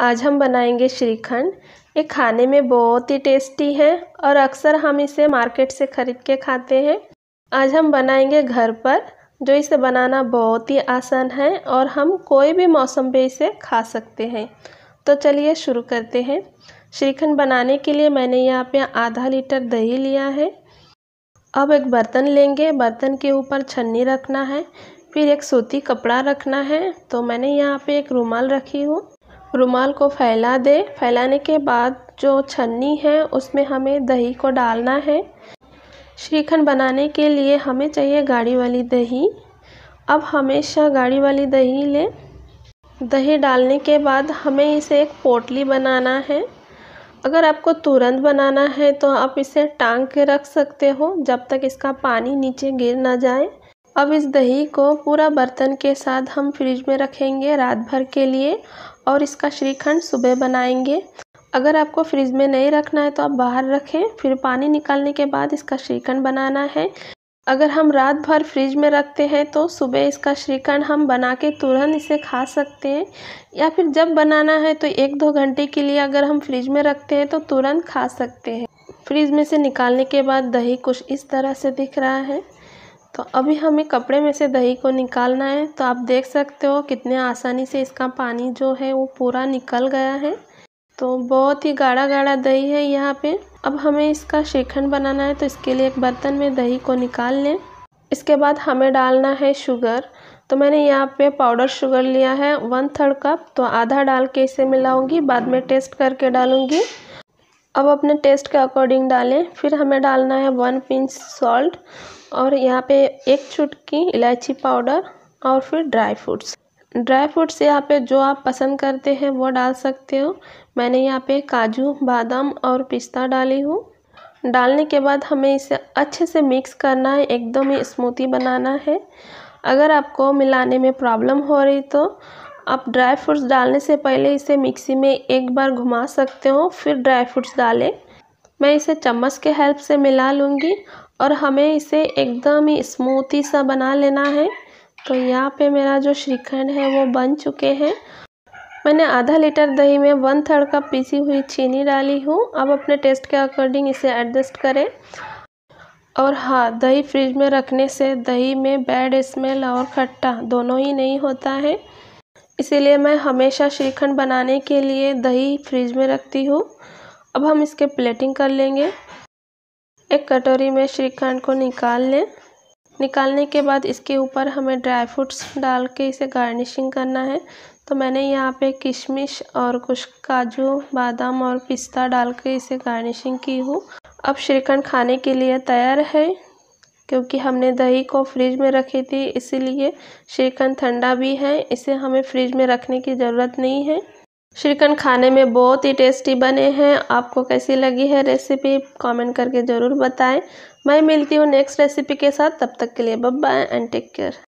आज हम बनाएंगे श्रीखंड ये खाने में बहुत ही टेस्टी है और अक्सर हम इसे मार्केट से ख़रीद के खाते हैं आज हम बनाएंगे घर पर जो इसे बनाना बहुत ही आसान है और हम कोई भी मौसम पे इसे खा सकते हैं तो चलिए शुरू करते हैं श्रीखंड बनाने के लिए मैंने यहाँ पे आधा लीटर दही लिया है अब एक बर्तन लेंगे बर्तन के ऊपर छन्नी रखना है फिर एक सूती कपड़ा रखना है तो मैंने यहाँ पे एक रुमाल रखी हूँ रुमाल को फैला दे फैलाने के बाद जो छन्नी है उसमें हमें दही को डालना है श्रीखंड बनाने के लिए हमें चाहिए गाढ़ी वाली दही अब हमेशा गाढ़ी वाली दही लें दही डालने के बाद हमें इसे एक पोटली बनाना है अगर आपको तुरंत बनाना है तो आप इसे टांग के रख सकते हो जब तक इसका पानी नीचे गिर ना जाए अब इस दही को पूरा बर्तन के साथ हम फ्रिज में रखेंगे रात भर के लिए और इसका श्रीखंड सुबह बनाएंगे अगर आपको फ्रिज में नहीं रखना है तो आप बाहर रखें फिर पानी निकालने के बाद इसका श्रीखंड बनाना है अगर हम रात भर फ्रिज में रखते हैं तो सुबह इसका श्रीखंड हम बना के तुरंत इसे खा सकते हैं या फिर जब बनाना है तो एक दो घंटे के लिए अगर हम फ्रिज में रखते हैं तो तुरंत खा सकते हैं फ्रिज में से निकालने के बाद दही कुछ इस तरह से दिख रहा है तो अभी हमें कपड़े में से दही को निकालना है तो आप देख सकते हो कितने आसानी से इसका पानी जो है वो पूरा निकल गया है तो बहुत ही गाढ़ा गाढ़ा दही है यहाँ पे अब हमें इसका श्रीखंड बनाना है तो इसके लिए एक बर्तन में दही को निकाल लें इसके बाद हमें डालना है शुगर तो मैंने यहाँ पे पाउडर शुगर लिया है वन थर्ड कप तो आधा डाल के इसे मिलाऊंगी बाद में टेस्ट करके डालूंगी अब अपने टेस्ट के अकॉर्डिंग डालें फिर हमें डालना है वन पिंच सॉल्ट और यहाँ पे एक चुटकी इलायची पाउडर और फिर ड्राई फ्रूट्स ड्राई फ्रूट्स यहाँ पे जो आप पसंद करते हैं वो डाल सकते हो मैंने यहाँ पे काजू बादाम और पिस्ता डाली हूँ डालने के बाद हमें इसे अच्छे से मिक्स करना है एकदम ही स्मूथी बनाना है अगर आपको मिलाने में प्रॉब्लम हो रही तो आप ड्राई फ्रूट्स डालने से पहले इसे मिक्सी में एक बार घुमा सकते हो फिर ड्राई फ्रूट्स डालें मैं इसे चम्मच के हेल्प से मिला लूँगी और हमें इसे एकदम ही स्मूथी सा बना लेना है तो यहाँ पे मेरा जो श्रीखंड है वो बन चुके हैं मैंने आधा लीटर दही में वन थर्ड कप पीसी हुई चीनी डाली हूँ अब अपने टेस्ट के अकॉर्डिंग इसे एडजस्ट करें और हाँ दही फ्रिज में रखने से दही में बैड स्मेल और खट्टा दोनों ही नहीं होता है इसीलिए मैं हमेशा श्रीखंड बनाने के लिए दही फ्रिज में रखती हूँ अब हम इसके प्लेटिंग कर लेंगे एक कटोरी में श्रीखंड को निकाल लें निकालने के बाद इसके ऊपर हमें ड्राई फ्रूट्स डाल के इसे गार्निशिंग करना है तो मैंने यहाँ पे किशमिश और कुछ काजू बादाम और पिस्ता डाल के इसे गार्निशिंग की हूँ अब श्रीखंड खाने के लिए तैयार है क्योंकि हमने दही को फ्रिज में रखी थी इसीलिए श्रीखंड ठंडा भी है इसे हमें फ्रिज में रखने की ज़रूरत नहीं है श्रीखंड खाने में बहुत ही टेस्टी बने हैं आपको कैसी लगी है रेसिपी कमेंट करके ज़रूर बताएं मैं मिलती हूँ नेक्स्ट रेसिपी के साथ तब तक के लिए बब बाय एंड टेक केयर